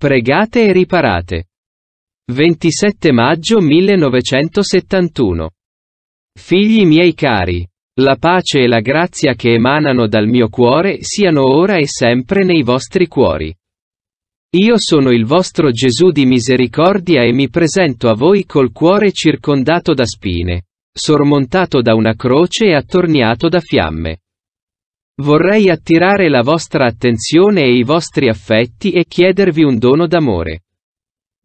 Pregate e riparate. 27 maggio 1971. Figli miei cari, la pace e la grazia che emanano dal mio cuore siano ora e sempre nei vostri cuori. Io sono il vostro Gesù di misericordia e mi presento a voi col cuore circondato da spine, sormontato da una croce e attorniato da fiamme. Vorrei attirare la vostra attenzione e i vostri affetti e chiedervi un dono d'amore.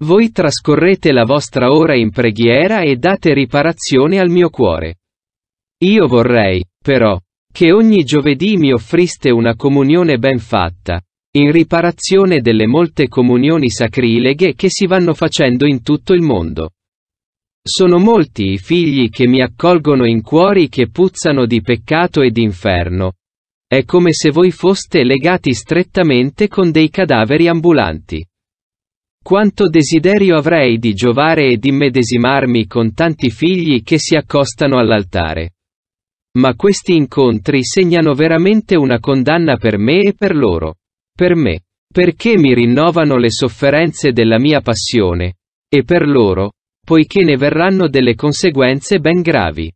Voi trascorrete la vostra ora in preghiera e date riparazione al mio cuore. Io vorrei, però, che ogni giovedì mi offriste una comunione ben fatta, in riparazione delle molte comunioni sacrileghe che si vanno facendo in tutto il mondo. Sono molti i figli che mi accolgono in cuori che puzzano di peccato ed inferno, è come se voi foste legati strettamente con dei cadaveri ambulanti. Quanto desiderio avrei di giovare e di medesimarmi con tanti figli che si accostano all'altare. Ma questi incontri segnano veramente una condanna per me e per loro. Per me. Perché mi rinnovano le sofferenze della mia passione. E per loro, poiché ne verranno delle conseguenze ben gravi.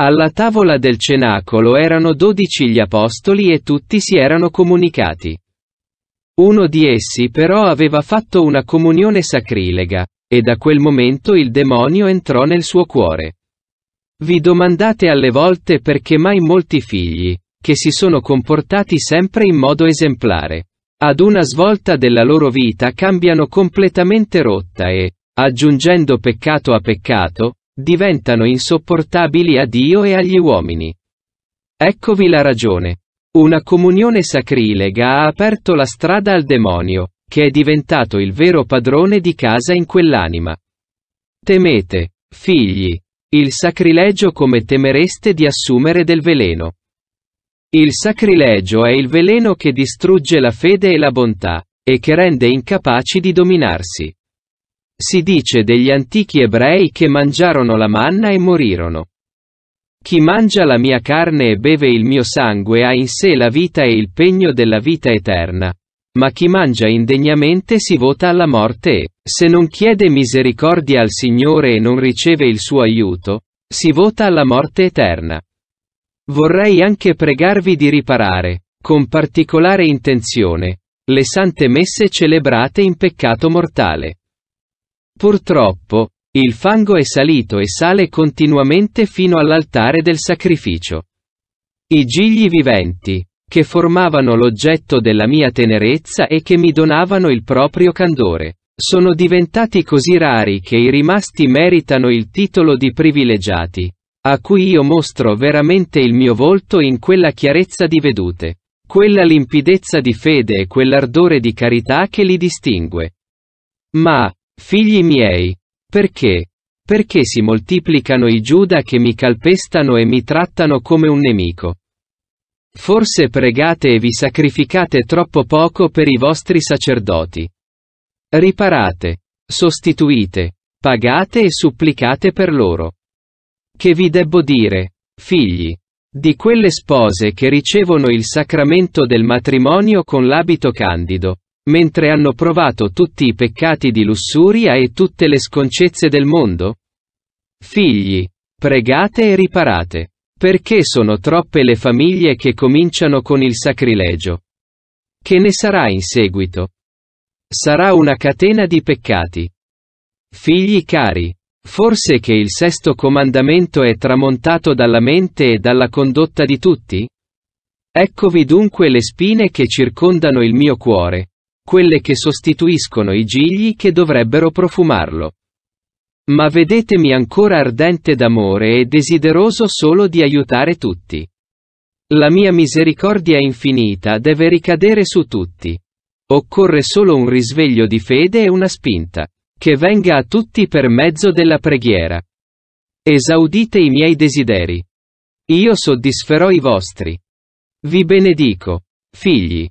Alla tavola del cenacolo erano dodici gli apostoli e tutti si erano comunicati. Uno di essi però aveva fatto una comunione sacrilega, e da quel momento il demonio entrò nel suo cuore. Vi domandate alle volte perché mai molti figli, che si sono comportati sempre in modo esemplare, ad una svolta della loro vita cambiano completamente rotta e, aggiungendo peccato a peccato, diventano insopportabili a Dio e agli uomini. Eccovi la ragione. Una comunione sacrilega ha aperto la strada al demonio, che è diventato il vero padrone di casa in quell'anima. Temete, figli, il sacrilegio come temereste di assumere del veleno. Il sacrilegio è il veleno che distrugge la fede e la bontà, e che rende incapaci di dominarsi. Si dice degli antichi ebrei che mangiarono la manna e morirono. Chi mangia la mia carne e beve il mio sangue ha in sé la vita e il pegno della vita eterna. Ma chi mangia indegnamente si vota alla morte e, se non chiede misericordia al Signore e non riceve il suo aiuto, si vota alla morte eterna. Vorrei anche pregarvi di riparare, con particolare intenzione, le sante messe celebrate in peccato mortale. Purtroppo, il fango è salito e sale continuamente fino all'altare del sacrificio. I gigli viventi, che formavano l'oggetto della mia tenerezza e che mi donavano il proprio candore, sono diventati così rari che i rimasti meritano il titolo di privilegiati, a cui io mostro veramente il mio volto in quella chiarezza di vedute, quella limpidezza di fede e quell'ardore di carità che li distingue. Ma, Figli miei, perché? Perché si moltiplicano i Giuda che mi calpestano e mi trattano come un nemico? Forse pregate e vi sacrificate troppo poco per i vostri sacerdoti. Riparate, sostituite, pagate e supplicate per loro. Che vi debbo dire, figli, di quelle spose che ricevono il sacramento del matrimonio con l'abito candido, mentre hanno provato tutti i peccati di lussuria e tutte le sconcezze del mondo? Figli, pregate e riparate. Perché sono troppe le famiglie che cominciano con il sacrilegio? Che ne sarà in seguito? Sarà una catena di peccati. Figli cari, forse che il sesto comandamento è tramontato dalla mente e dalla condotta di tutti? Eccovi dunque le spine che circondano il mio cuore, quelle che sostituiscono i gigli che dovrebbero profumarlo. Ma vedetemi ancora ardente d'amore e desideroso solo di aiutare tutti. La mia misericordia infinita deve ricadere su tutti. Occorre solo un risveglio di fede e una spinta, che venga a tutti per mezzo della preghiera. Esaudite i miei desideri. Io soddisferò i vostri. Vi benedico, figli.